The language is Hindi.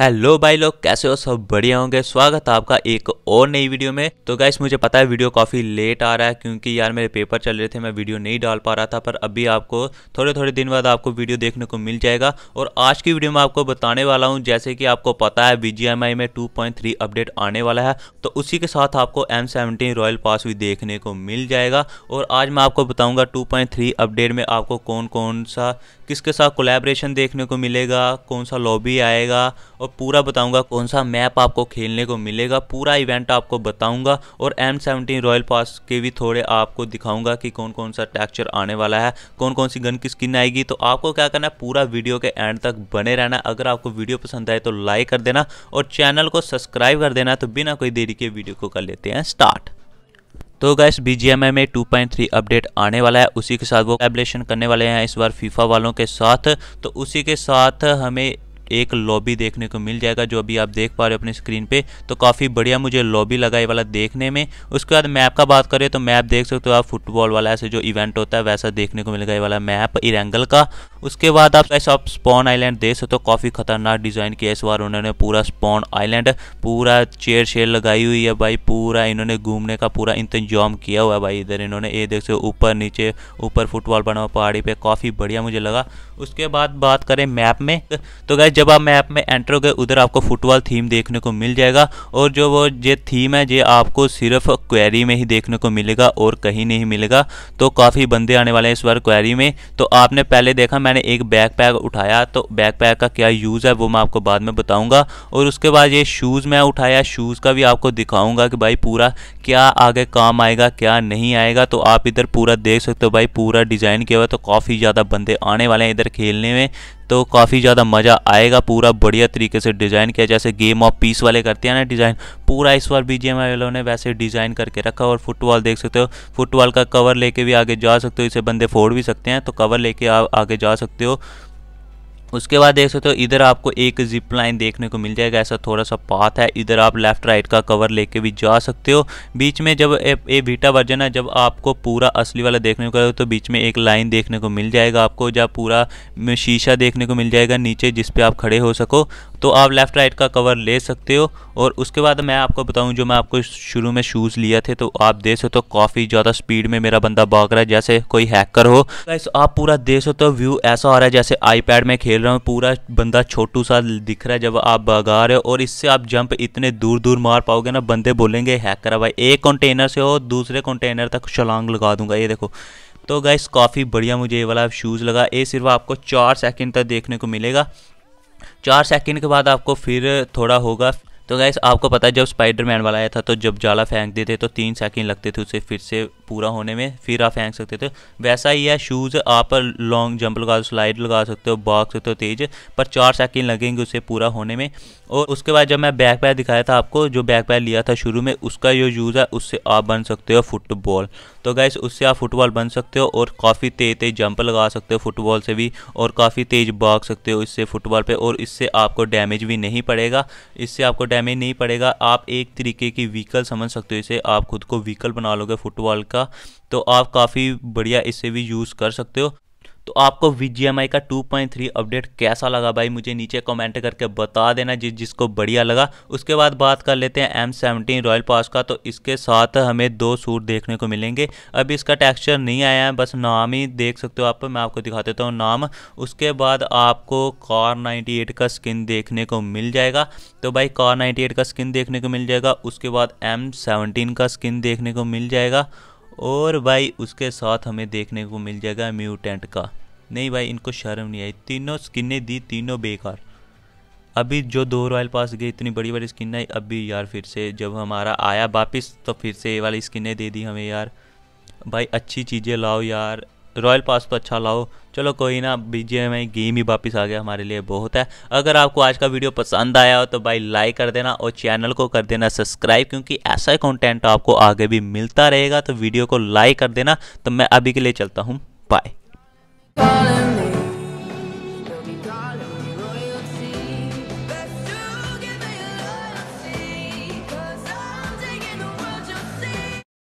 हेलो भाई लोग कैसे हो सब बढ़िया होंगे स्वागत है आपका एक और नई वीडियो में तो गाइस मुझे पता है वीडियो काफ़ी लेट आ रहा है क्योंकि यार मेरे पेपर चल रहे थे मैं वीडियो नहीं डाल पा रहा था पर अभी आपको थोड़े थोड़े दिन बाद आपको वीडियो देखने को मिल जाएगा और आज की वीडियो में आपको बताने वाला हूँ जैसे कि आपको पता है बी में टू अपडेट आने वाला है तो उसी के साथ आपको एम रॉयल पास भी देखने को मिल जाएगा और आज मैं आपको बताऊँगा टू अपडेट में आपको कौन कौन सा किसके साथ कोलेब्रेशन देखने को मिलेगा कौन सा लॉबी आएगा और पूरा बताऊंगा कौन सा मैप आपको खेलने को मिलेगा पूरा इवेंट आपको बताऊंगा और एम सेवनटीन रॉयल पास के भी थोड़े आपको दिखाऊंगा कि कौन कौन सा टेक्चर आने वाला है कौन कौन सी गन की स्किन आएगी तो आपको क्या करना है पूरा वीडियो के एंड तक बने रहना अगर आपको वीडियो पसंद आए तो लाइक कर देना और चैनल को सब्सक्राइब कर देना तो बिना कोई देरी के वीडियो को कर लेते हैं स्टार्ट तो guys B G M I में 2.3 अपडेट आने वाला है उसी के साथ वो एबलेशन करने वाले हैं इस बार फीफा वालों के साथ तो उसी के साथ हमें एक लॉबी देखने को मिल जाएगा जो अभी आप देख पा रहे हो अपने स्क्रीन पे तो काफ़ी बढ़िया मुझे लॉबी लगा ये वाला देखने में उसके बाद मैप का बात करें तो मैप देख सकते हो आप फुटबॉल वाला ऐसे जो इवेंट होता है वैसा देखने को मिलेगा ये वाला मैप इरेंगल का उसके बाद आप ऐसा आप स्पॉन आइलैंड देख सकते हो काफ़ी खतरनाक डिज़ाइन किया इस बार उन्होंने पूरा स्पॉन आइलैंड पूरा चेयर शेयर लगाई हुई है भाई पूरा इन्होंने घूमने का पूरा इंतजाम किया हुआ है भाई इधर इन्होंने ये देख सकते हो ऊपर नीचे ऊपर फुटबॉल बना हुआ पहाड़ी पे काफ़ी बढ़िया मुझे लगा उसके बाद बात करें मैप में तो गए जब आप मैप में एंटर हो गए उधर आपको फुटबॉल थीम देखने को मिल जाएगा और जो वो ये थीम है ये आपको सिर्फ क्वेरी में ही देखने को मिलेगा और कहीं नहीं मिलेगा तो काफ़ी बंदे आने वाले हैं इस बार क्वेरी में तो आपने पहले देखा मैंने एक बैकपैक उठाया तो बैकपैक का क्या यूज़ है वो मैं आपको बाद में बताऊँगा और उसके बाद ये शूज़ मैं उठाया शूज़ का भी आपको दिखाऊँगा कि भाई पूरा क्या आगे काम आएगा क्या नहीं आएगा तो आप इधर पूरा देख सकते हो भाई पूरा डिज़ाइन किया हुआ तो काफ़ी ज़्यादा बंदे आने वाले हैं इधर खेलने में तो काफ़ी ज़्यादा मज़ा आएगा पूरा बढ़िया तरीके से डिज़ाइन किया जैसे गेम ऑफ पीस वाले करते हैं ना डिज़ाइन पूरा इस बार बी वालों ने वैसे डिज़ाइन करके रखा और फुटबॉल देख सकते हो फुटबॉल का कवर लेके भी आगे जा सकते हो इसे बंदे फोड़ भी सकते हैं तो कवर लेके आगे जा सकते हो उसके बाद देख सकते हो इधर आपको एक जिप लाइन देखने को मिल जाएगा ऐसा थोड़ा सा पाथ है इधर आप लेफ्ट राइट का कवर लेके भी जा सकते हो बीच में जब ए बीटा वर्जन है जब आपको पूरा असली वाला देखने को तो बीच में एक लाइन देखने को मिल जाएगा आपको जब पूरा शीशा देखने को मिल जाएगा नीचे जिस आप खड़े हो सको तो आप लेफ़्ट राइट का कवर ले सकते हो और उसके बाद मैं आपको बताऊं जो मैं आपको शुरू में शूज़ लिया थे तो आप देख सकते हो काफ़ी ज़्यादा स्पीड में मेरा बंदा भाग रहा है जैसे कोई हैकर हो आप पूरा देख सकते हो व्यू ऐसा आ रहा है जैसे आईपैड में खेल खेल रहा हूँ पूरा बंदा छोटू सा दिख रहा है जब आप भगा रहे हो और इससे आप जंप इतने दूर दूर मार पाओगे ना बंदे बोलेंगे हैकर करा भाई एक कंटेनर से हो दूसरे कंटेनर तक छलांग लगा दूंगा ये देखो तो गाइस काफ़ी बढ़िया मुझे ये वाला शूज़ लगा ये सिर्फ आपको चार सेकेंड तक देखने को मिलेगा चार सेकेंड के बाद आपको फिर थोड़ा होगा तो गैस आपको पता है जब स्पाइडरमैन वाला आया था तो जब जाला फेंक देते तो तीन सेकंड लगते थे उसे फिर से पूरा होने में फिर आप फेंक सकते थे वैसा ही है शूज़ आप लॉन्ग जंप लगा स्लाइड लगा सकते हो भाग सकते हो तेज़ पर चार सेकंड लगेंगे उसे पूरा होने में और उसके बाद जब मैं बैक पैर दिखाया था आपको जो बैक पैर लिया था शुरू में उसका जो यूज़ है उससे आप बन सकते हो फुटबॉल तो गैस उससे आप फुटबॉल बन सकते हो और काफ़ी तेज़ तेज़ जंप लगा सकते हो फुटबॉल से भी और काफ़ी तेज़ भाग सकते हो इससे फुटबॉल पर और इससे आपको डैमेज भी नहीं पड़ेगा इससे आपको डैमेज नहीं पड़ेगा आप एक तरीके की व्हीकल समझ सकते हो इसे आप खुद को व्हीकल बना लोगे फुटबॉल का तो आप काफ़ी बढ़िया इसे भी यूज़ कर सकते हो तो आपको वी का 2.3 अपडेट कैसा लगा भाई मुझे नीचे कमेंट करके बता देना जिस जिसको बढ़िया लगा उसके बाद बात कर लेते हैं एम सेवनटीन रॉयल पास का तो इसके साथ हमें दो सूट देखने को मिलेंगे अभी इसका टेक्सचर नहीं आया है बस नाम ही देख सकते हो आप मैं आपको दिखा देता तो हूँ नाम उसके बाद आपको कार नाइन्टी का स्किन देखने को मिल जाएगा तो भाई कार नाइन्टी का स्किन देखने को मिल जाएगा उसके बाद एम सेवनटीन का स्किन देखने को मिल जाएगा और भाई उसके साथ हमें देखने को मिल जाएगा म्यूटेंट का नहीं भाई इनको शर्म नहीं आई तीनों स्किनें दी तीनों बेकार अभी जो दो रॉयल पास गए इतनी बड़ी बड़ी स्किन आई अभी यार फिर से जब हमारा आया वापस तो फिर से ये वाली स्किनें दे दी हमें यार भाई अच्छी चीज़ें लाओ यार रॉयल पास तो अच्छा लाओ चलो कोई ना बीजे गेम ही वापस आ गया हमारे लिए बहुत है अगर आपको आज का वीडियो पसंद आया हो तो भाई लाइक कर देना और चैनल को कर देना सब्सक्राइब क्योंकि ऐसा ही कॉन्टेंट आपको आगे भी मिलता रहेगा तो वीडियो को लाइक कर देना तो मैं अभी के लिए चलता हूँ बाय